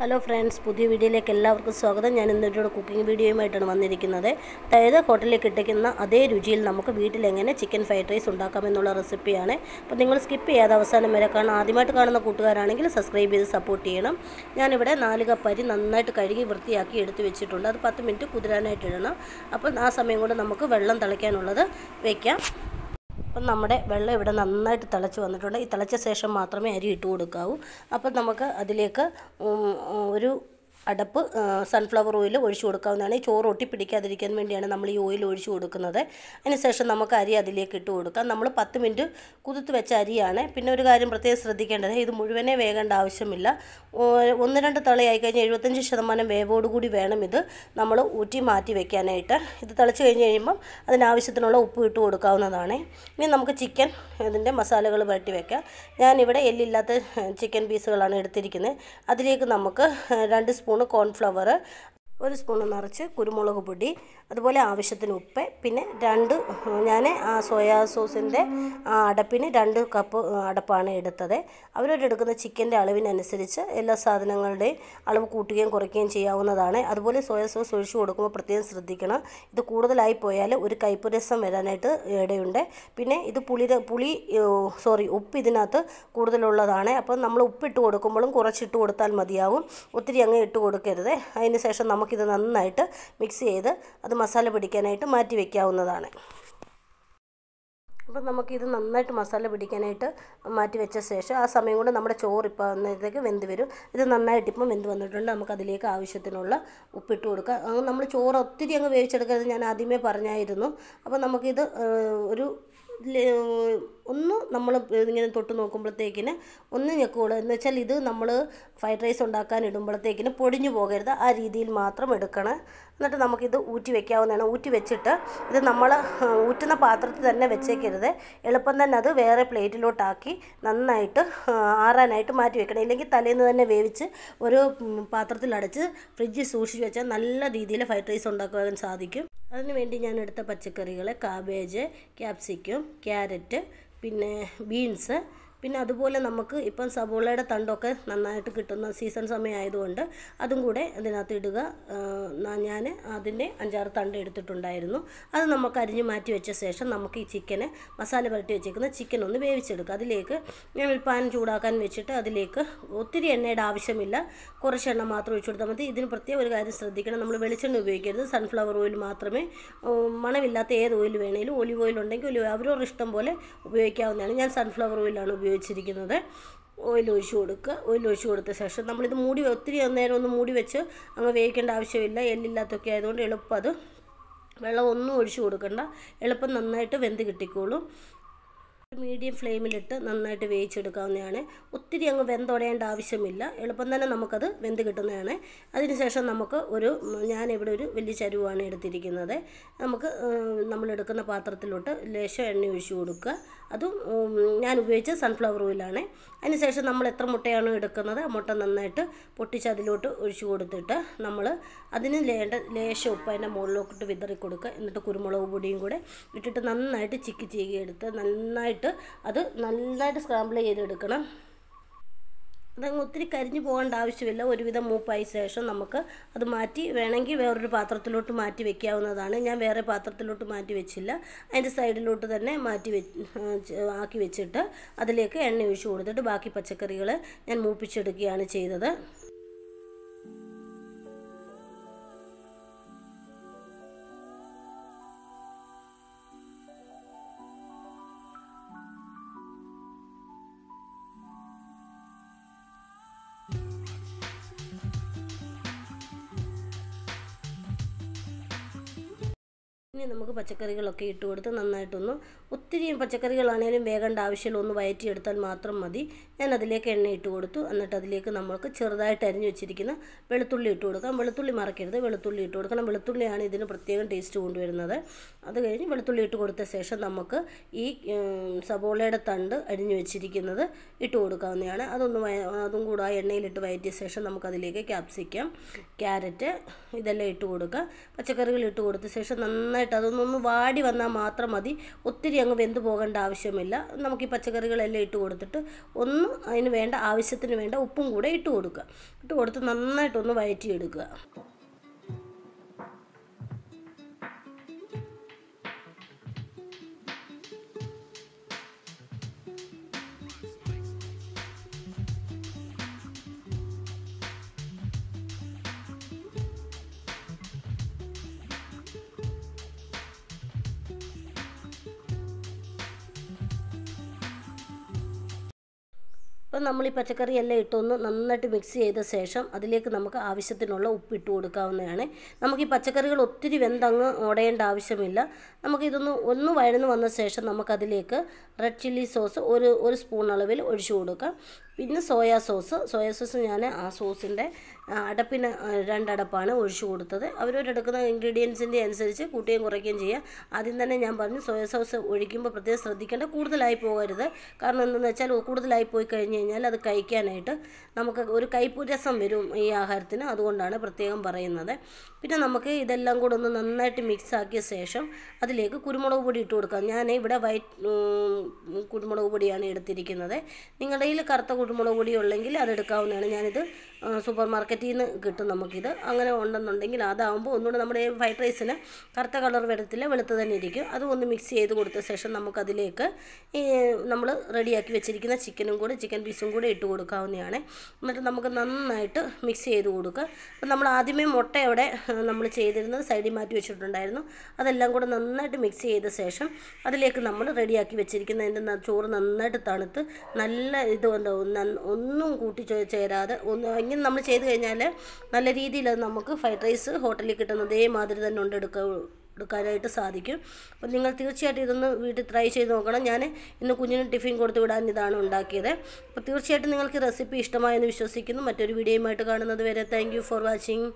hello friends പുതിയ വീഡിയോയിലേക്ക് എല്ലാവർക്കും സ്വാഗതം ഞാൻ ഇന്നിട്ടൊരു കുക്കിംഗ് വീഡിയോയുമായിട്ടാണ് വന്നിരിക്കുന്നത് അതായത് ഹോട്ടലിൽ കിട്ടിക്കുന്ന അതേ രുചിയിൽ നമുക്ക് വീട്ടിൽ എങ്ങനെ ചിക്കൻ ഫ്രൈഡ് റൈസ് ഉണ്ടാക്കാമെന്നുള്ള റെസിപ്പിയാണ് അപ്പോൾ നിങ്ങൾ സ്കിപ്പ് ചെയ്യാതെ അവസാനം വരെ കാണാൻ ആദ്യമായിട്ട് കാണുന്ന കൂട്ടുകാരാണെങ്കിൽ സബ്സ്ക്രൈബ് ചെയ്ത് സപ്പോർട്ട് ചെയ്യണം ഞാനിവിടെ നാല് കപ്പ് അരി നന്നായിട്ട് കഴുകി വൃത്തിയാക്കി എടുത്ത് വെച്ചിട്ടുണ്ട് അത് പത്ത് മിനിറ്റ് കുതിരാനായിട്ട് ഇടണം അപ്പം ആ സമയം കൊണ്ട് നമുക്ക് വെള്ളം തിളയ്ക്കാനുള്ളത് വയ്ക്കാം അപ്പം നമ്മുടെ വെള്ളം ഇവിടെ നന്നായിട്ട് തിളച്ച് വന്നിട്ടുണ്ട് ഈ തിളച്ച ശേഷം മാത്രമേ അരി ഇട്ട് കൊടുക്കാവൂ അപ്പം നമുക്ക് അതിലേക്ക് ഒരു അടപ്പ് സൺഫ്ലവർ ഓയിൽ ഒഴിച്ചു കൊടുക്കാവുന്നതാണ് ഈ ചോറ് ഒട്ടി പിടിക്കാതിരിക്കാൻ വേണ്ടിയാണ് നമ്മൾ ഈ ഓയിൽ ഒഴിച്ചു കൊടുക്കുന്നത് അതിനുശേഷം നമുക്ക് അരി അതിലേക്ക് ഇട്ട് കൊടുക്കാം നമ്മൾ പത്ത് മിനിറ്റ് കുതിർത്ത് വെച്ച അരിയാണ് പിന്നെ ഒരു കാര്യം പ്രത്യേകം ശ്രദ്ധിക്കേണ്ടത് ഇത് മുഴുവനെ വേകേണ്ട ആവശ്യമില്ല ഒന്ന് രണ്ട് തളയായി കഴിഞ്ഞാൽ എഴുപത്തഞ്ച് ശതമാനം വേവോടുകൂടി വേണം ഇത് നമ്മൾ ഊറ്റി മാറ്റി വെക്കാനായിട്ട് ഇത് തിളച്ച് കഴിഞ്ഞ് കഴിയുമ്പം അതിനാവശ്യത്തിനുള്ള ഉപ്പ് ഇട്ട് കൊടുക്കാവുന്നതാണ് ഇനി നമുക്ക് ചിക്കൻ ഇതിൻ്റെ മസാലകൾ വരട്ടി വെക്കാം ഞാനിവിടെ എല്ലില്ലാത്ത ചിക്കൻ പീസുകളാണ് എടുത്തിരിക്കുന്നത് അതിലേക്ക് നമുക്ക് രണ്ട് സ്പൂൺ மூணு கார்ன்ஃப்ளவரை ഒരു സ്പൂൺ നിറച്ച് കുരുമുളക് പൊടി അതുപോലെ ആവശ്യത്തിന് ഉപ്പ് പിന്നെ രണ്ട് ഞാൻ ആ സോയാ സോസിൻ്റെ ആ അടപ്പിന് രണ്ട് കപ്പ് അടപ്പാണ് എടുത്തത് അവരോടെടുക്കുന്ന ചിക്കൻ്റെ അളവിനനുസരിച്ച് എല്ലാ സാധനങ്ങളുടെയും അളവ് കൂട്ടുകയും കുറയ്ക്കുകയും ചെയ്യാവുന്നതാണ് അതുപോലെ സോയാ സോസ് ഒഴിച്ചു കൊടുക്കുമ്പോൾ പ്രത്യേകം ശ്രദ്ധിക്കണം ഇത് കൂടുതലായി പോയാൽ ഒരു കയ്പ് രസം വരാനായിട്ട് ഇടയുണ്ട് പിന്നെ ഇത് പുളി പുളി സോറി ഉപ്പ് ഇതിനകത്ത് കൂടുതലുള്ളതാണ് അപ്പം നമ്മൾ ഉപ്പിട്ട് കൊടുക്കുമ്പോഴും കുറച്ചിട്ട് കൊടുത്താൽ മതിയാവും ഒത്തിരി അങ്ങ് ഇട്ട് കൊടുക്കരുത് അതിന് ശേഷം നമുക്ക് നമുക്കിത് നന്നായിട്ട് മിക്സ് ചെയ്ത് അത് മസാല പിടിക്കാനായിട്ട് മാറ്റി വയ്ക്കാവുന്നതാണ് അപ്പം നമുക്കിത് നന്നായിട്ട് മസാല പിടിക്കാനായിട്ട് മാറ്റി വെച്ച ശേഷം ആ സമയം കൊണ്ട് നമ്മുടെ ചോറ് ഇപ്പോൾ വന്നതിലേക്ക് വെന്ത് വരും ഇത് നന്നായിട്ട് ഇപ്പം വെന്ത് വന്നിട്ടുണ്ട് നമുക്ക് അതിലേക്ക് ആവശ്യത്തിനുള്ള ഉപ്പിട്ട് കൊടുക്കുക നമ്മൾ ചോറ് ഒത്തിരി അങ്ങ് വേവിച്ചെടുക്കരുത് ഞാൻ ആദ്യമേ പറഞ്ഞായിരുന്നു അപ്പോൾ നമുക്കിത് ഒരു ഒന്ന് നമ്മൾ ഇങ്ങനെ തൊട്ട് നോക്കുമ്പോഴത്തേക്കിന് ഒന്ന് ഞെക്കുകൂടെ എന്ന് വെച്ചാൽ ഇത് നമ്മൾ ഫ്രൈഡ് റൈസ് ഉണ്ടാക്കാൻ ഇടുമ്പോഴത്തേക്കിന് പൊടിഞ്ഞു പോകരുത് ആ രീതിയിൽ മാത്രം എടുക്കണം എന്നിട്ട് നമുക്കിത് ഊറ്റി വെക്കാവുന്നതാണ് ഊറ്റി വെച്ചിട്ട് ഇത് നമ്മൾ ഊറ്റുന്ന പാത്രത്തിൽ തന്നെ വെച്ചേക്കരുത് എളുപ്പം തന്നെ അത് വേറെ പ്ലേറ്റിലോട്ടാക്കി നന്നായിട്ട് ആറാനായിട്ട് മാറ്റി വെക്കണം ഇല്ലെങ്കിൽ തലേന്ന് തന്നെ വേവിച്ച് ഒരു പാത്രത്തിലടച്ച് ഫ്രിഡ്ജിൽ സൂക്ഷിച്ച് വെച്ചാൽ നല്ല രീതിയിൽ ഫ്രൈഡ് റൈസ് ഉണ്ടാക്കുവാൻ സാധിക്കും അതിനുവേണ്ടി ഞാൻ എടുത്ത പച്ചക്കറികൾ കാബേജ് ക്യാപ്സിക്കം ക്യാരറ്റ് പിന്നെ ബീൻസ് പിന്നെ അതുപോലെ നമുക്ക് ഇപ്പം സബോളയുടെ തണ്ടൊക്കെ നന്നായിട്ട് കിട്ടുന്ന സീസൺ സമയമായതുകൊണ്ട് അതും കൂടെ അതിനകത്ത് ഇടുക ഞാൻ അതിൻ്റെ അഞ്ചാറ് തണ്ട് എടുത്തിട്ടുണ്ടായിരുന്നു അത് നമുക്ക് അരിഞ്ഞ് മാറ്റി വെച്ച ശേഷം നമുക്ക് ഈ ചിക്കന് മസാല പുരട്ടി വെച്ചേക്കുന്ന ചിക്കൻ ഒന്ന് വേവിച്ചെടുക്കുക അതിലേക്ക് ഞാൻ പാൻ ചൂടാക്കാൻ വെച്ചിട്ട് അതിലേക്ക് ഒത്തിരി എണ്ണയുടെ ആവശ്യമില്ല കുറച്ച് എണ്ണ മാത്രം ഒഴിച്ചു കൊടുത്താൽ മതി ഇതിന് പ്രത്യേക ഒരു കാര്യം ശ്രദ്ധിക്കണം നമ്മൾ വെളിച്ചെണ്ണ ഉപയോഗിക്കരുത് സൺഫ്ലവർ ഓയിൽ മാത്രമേ മണമില്ലാത്ത ഏത് ഓയിൽ വേണേലും ഓലിവ് ഓയിൽ ഉണ്ടെങ്കിൽ ഒലിവ് അവരോട് ഇഷ്ടം പോലെ ഉപയോഗിക്കാവുന്നതാണ് ഞാൻ സൺഫ്ലവർ ഓയിലാണ് ഉപയോഗിക്കുന്നത് വെച്ചിരിക്കുന്നത് ഓയിൽ ഒഴിച്ച് കൊടുക്കുക ഓയിൽ ഒഴിച്ച് കൊടുത്ത ശേഷം നമ്മളിത് മൂടി ഒത്തിരി നേരം ഒന്ന് മൂടി വെച്ച് അങ്ങ് വേവിക്കേണ്ട ആവശ്യമില്ല എല്ലില്ലാത്തൊക്കെ ആയതുകൊണ്ട് എളുപ്പം അത് വെള്ളം ഒന്നും ഒഴിച്ചു കൊടുക്കണ്ട എളുപ്പം നന്നായിട്ട് വെന്ത് കിട്ടിക്കോളും മീഡിയം ഫ്ലെയിമിലിട്ട് നന്നായിട്ട് വേവിച്ചെടുക്കാവുന്നതാണ് ഒത്തിരി അങ്ങ് വെന്തൊടയേണ്ട ആവശ്യമില്ല എളുപ്പം തന്നെ നമുക്കത് വെന്ത് കിട്ടുന്നതാണ് അതിനുശേഷം നമുക്ക് ഒരു ഞാനിവിടെ ഒരു വലിയ ചരുവാണ് എടുത്തിരിക്കുന്നത് നമുക്ക് നമ്മളെടുക്കുന്ന പാത്രത്തിലോട്ട് ലേശം എണ്ണ ഒഴിച്ചു കൊടുക്കുക അതും ഞാൻ ഉപയോഗിച്ച സൺഫ്ലവർ ഓയിലാണ് അതിനുശേഷം നമ്മൾ എത്ര മുട്ടയാണോ എടുക്കുന്നത് മുട്ട നന്നായിട്ട് പൊട്ടിച്ച് അതിലോട്ട് ഒഴിച്ചു കൊടുത്തിട്ട് നമ്മൾ അതിന് ലേണ്ട ലേശം ഉപ്പ് അതിൻ്റെ മുകളിലോട്ട് വിതറി കൊടുക്കുക എന്നിട്ട് കുരുമുളക് പൊടിയും കൂടെ ഇട്ടിട്ട് നന്നായിട്ട് ചിക്കി ചീകി എടുത്ത് നന്നായിട്ട് ഇട്ടിട്ട് അത് നന്നായിട്ട് സ്ക്രാമ്പിൾ ചെയ്തെടുക്കണം അതങ്ങ് ഒത്തിരി കരിഞ്ഞു പോകേണ്ട ആവശ്യമില്ല ഒരുവിധം മൂപ്പായ ശേഷം നമുക്ക് അത് മാറ്റി വേണമെങ്കിൽ വേറൊരു പാത്രത്തിലോട്ട് മാറ്റി വെക്കാവുന്നതാണ് ഞാൻ വേറെ പാത്രത്തിലോട്ട് മാറ്റി വെച്ചില്ല അതിൻ്റെ സൈഡിലോട്ട് തന്നെ മാറ്റി വെച്ച് ആക്കി വെച്ചിട്ട് അതിലേക്ക് എണ്ണ ഒഴിച്ച് കൊടുത്തിട്ട് ബാക്കി പച്ചക്കറികൾ ഞാൻ മൂപ്പിച്ചെടുക്കുകയാണ് ചെയ്തത് ഇനി നമുക്ക് പച്ചക്കറികളൊക്കെ ഇട്ട് കൊടുത്ത് നന്നായിട്ടൊന്ന് ഒത്തിരി പച്ചക്കറികളാണേലും വേകേണ്ട ആവശ്യമില്ല ഒന്ന് വയറ്റിയെടുത്താൽ മാത്രം മതി ഞാൻ അതിലേക്ക് എണ്ണ ഇട്ട് കൊടുത്തു എന്നിട്ട് അതിലേക്ക് നമ്മൾക്ക് ചെറുതായിട്ട് അരിഞ്ഞു വെച്ചിരിക്കുന്ന വെളുത്തുള്ളി ഇട്ട് കൊടുക്കാം വെളുത്തുള്ളി മറക്കരുത് വെളുത്തുള്ളി ഇട്ട് കൊടുക്കണം വെളുത്തുള്ളിയാണ് ഇതിന് പ്രത്യേകം ടേസ്റ്റ് കൊണ്ടുവരുന്നത് അത് കഴിഞ്ഞ് വെളുത്തുള്ളി ഇട്ട് കൊടുത്ത ശേഷം നമുക്ക് ഈ സബോളയുടെ തണ്ട് അരിഞ്ഞു വെച്ചിരിക്കുന്നത് ഇട്ട് കൊടുക്കാവുന്നതാണ് അതൊന്ന് അതും കൂടെ ആ എണ്ണയിലിട്ട് വയറ്റിയ ശേഷം നമുക്കതിലേക്ക് ക്യാപ്സിക്കാം ക്യാരറ്റ് ഇതെല്ലാം ഇട്ട് കൊടുക്കാം പച്ചക്കറികൾ ഇട്ട് കൊടുത്ത ശേഷം നന്നായി നന്നായിട്ട് അതൊന്നൊന്ന് വാടി വന്നാൽ മാത്രം മതി ഒത്തിരി അങ്ങ് വെന്ത് പോകേണ്ട ആവശ്യമില്ല നമുക്ക് ഈ പച്ചക്കറികളെല്ലാം ഇട്ട് കൊടുത്തിട്ട് ഒന്ന് അതിന് വേണ്ട ആവശ്യത്തിന് വേണ്ട ഉപ്പും കൂടെ ഇട്ട് കൊടുക്കുക ഇട്ട് കൊടുത്ത് നന്നായിട്ടൊന്ന് വയറ്റിയെടുക്കുക അപ്പം നമ്മൾ ഈ പച്ചക്കറി എല്ലാം ഇട്ടൊന്ന് നന്നായിട്ട് മിക്സ് ചെയ്ത ശേഷം അതിലേക്ക് നമുക്ക് ആവശ്യത്തിനുള്ള ഉപ്പ് ഇട്ട് കൊടുക്കാവുന്നതാണ് നമുക്ക് ഈ പച്ചക്കറികൾ ഒത്തിരി വെന്തങ്ങ് ഓടേണ്ട ആവശ്യമില്ല നമുക്ക് ഇതൊന്ന് ഒന്ന് വഴന്ന് വന്ന ശേഷം നമുക്കതിലേക്ക് റെഡ് ചില്ലി സോസ് ഒരു ഒരു സ്പൂൺ അളവിൽ ഒഴിച്ചു കൊടുക്കാം പിന്നെ സോയാ സോസ് സോയാ സോസ് ഞാൻ ആ സോസിൻ്റെ അടപ്പിന് രണ്ടടപ്പാണ് ഒഴിച്ചു കൊടുത്തത് അവരോരെടുക്കുന്ന ഇൻഗ്രീഡിയൻസിൻ്റെ അനുസരിച്ച് കൂട്ടുകയും കുറയ്ക്കുകയും ചെയ്യുക ആദ്യം തന്നെ ഞാൻ പറഞ്ഞു സോയാ സോസ് ഒഴിക്കുമ്പോൾ പ്രത്യേകം ശ്രദ്ധിക്കേണ്ട കൂടുതലായി പോകരുത് കാരണം എന്തെന്ന് വെച്ചാൽ കൂടുതലായി പോയി കഴിഞ്ഞ് കഴിഞ്ഞാൽ അത് കഴിക്കാനായിട്ട് നമുക്ക് ഒരു കൈപ്പ് രസം വരും ഈ ആഹാരത്തിന് അതുകൊണ്ടാണ് പ്രത്യേകം പറയുന്നത് പിന്നെ നമുക്ക് ഇതെല്ലാം കൂടെ ഒന്ന് നന്നായിട്ട് മിക്സ് ആക്കിയ ശേഷം അതിലേക്ക് കുരുമുളക് പൊടി ഇട്ട് കൊടുക്കാം ഞാൻ ഇവിടെ വൈറ്റ് കുരുമുളക് പൊടിയാണ് എടുത്തിരിക്കുന്നത് നിങ്ങളുടെ കയ്യിൽ കറുത്ത കുരുമുളക് പൊടി ഉള്ളെങ്കിൽ അതെടുക്കാവുന്നതാണ് ഞാനിത് സൂപ്പർ മാർക്കറ്റിൽ നിന്ന് കിട്ടും നമുക്കിത് അങ്ങനെ ഉണ്ടെന്നുണ്ടെങ്കിൽ അതാവുമ്പോൾ ഒന്നുകൂടെ നമ്മുടെ ഫ്രൈഡ് റൈസിന് കറുത്ത കളർ വരത്തില്ല വെളുത്ത് തന്നെ ഇരിക്കും അതും ഒന്ന് മിക്സ് ചെയ്ത് കൊടുത്ത ശേഷം നമുക്കതിലേക്ക് ഈ നമ്മൾ റെഡിയാക്കി വെച്ചിരിക്കുന്ന ചിക്കനും കൂടെ ചിക്കൻ പീസും കൂടെ ഇട്ട് കൊടുക്കാവുന്നതാണ് എന്നിട്ട് നമുക്ക് നന്നായിട്ട് മിക്സ് ചെയ്ത് കൊടുക്കുക അപ്പം നമ്മൾ ആദ്യമേ മുട്ട അവിടെ നമ്മൾ ചെയ്തിരുന്നത് സൈഡിൽ മാറ്റി വെച്ചിട്ടുണ്ടായിരുന്നു അതെല്ലാം കൂടെ നന്നായിട്ട് മിക്സ് ചെയ്ത ശേഷം അതിലേക്ക് നമ്മൾ റെഡിയാക്കി വെച്ചിരിക്കുന്ന ചോറ് നന്നായിട്ട് തണുത്ത് നല്ല ഇത് എന്താ ഒന്നും കൂട്ടി ചേരാതെ ഒന്ന് ഇങ്ങനെ നമ്മൾ ചെയ്ത് കഴിഞ്ഞാൽ നല്ല രീതിയിൽ അത് നമുക്ക് ഫ്രൈഡ് റൈസ് ഹോട്ടലിൽ കിട്ടുന്ന അതേമാതിരി തന്നെ ഉണ്ട് എടുക്കാനായിട്ട് സാധിക്കും അപ്പം നിങ്ങൾ തീർച്ചയായിട്ടും ഇതൊന്ന് വീട്ടിൽ ട്രൈ ചെയ്ത് നോക്കണം ഞാൻ ഇന്ന് കുഞ്ഞിന് ടിഫിൻ കൊടുത്തു വിടാൻ ഇതാണ് ഉണ്ടാക്കിയത് അപ്പോൾ തീർച്ചയായിട്ടും നിങ്ങൾക്ക് റെസിപ്പി ഇഷ്ടമായെന്ന് വിശ്വസിക്കുന്നു മറ്റൊരു വീഡിയോയുമായിട്ട് കാണുന്നത് വരെ താങ്ക് ഫോർ വാച്ചിങ്